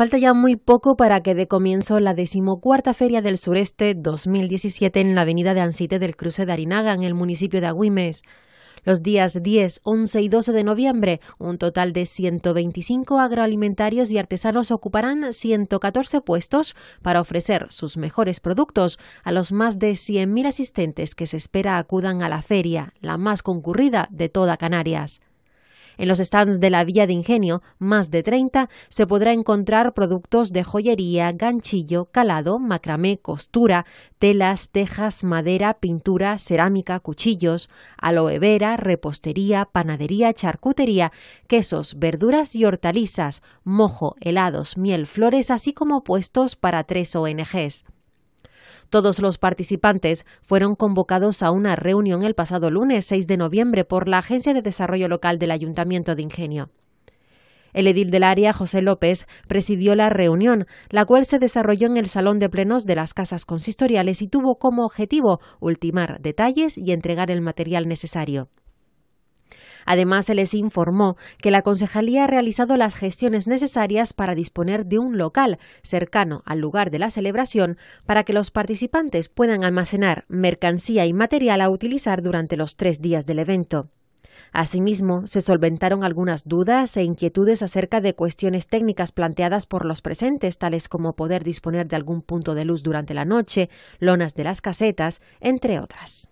Falta ya muy poco para que dé comienzo la decimocuarta Feria del Sureste 2017 en la avenida de Ansite del Cruce de Arinaga, en el municipio de Agüimes. Los días 10, 11 y 12 de noviembre, un total de 125 agroalimentarios y artesanos ocuparán 114 puestos para ofrecer sus mejores productos a los más de 100.000 asistentes que se espera acudan a la feria, la más concurrida de toda Canarias. En los stands de la Vía de Ingenio, más de 30, se podrá encontrar productos de joyería, ganchillo, calado, macramé, costura, telas, tejas, madera, pintura, cerámica, cuchillos, aloe vera, repostería, panadería, charcutería, quesos, verduras y hortalizas, mojo, helados, miel, flores, así como puestos para tres ONGs. Todos los participantes fueron convocados a una reunión el pasado lunes 6 de noviembre por la Agencia de Desarrollo Local del Ayuntamiento de Ingenio. El edil del área, José López, presidió la reunión, la cual se desarrolló en el Salón de Plenos de las Casas Consistoriales y tuvo como objetivo ultimar detalles y entregar el material necesario. Además, se les informó que la concejalía ha realizado las gestiones necesarias para disponer de un local cercano al lugar de la celebración para que los participantes puedan almacenar mercancía y material a utilizar durante los tres días del evento. Asimismo, se solventaron algunas dudas e inquietudes acerca de cuestiones técnicas planteadas por los presentes, tales como poder disponer de algún punto de luz durante la noche, lonas de las casetas, entre otras.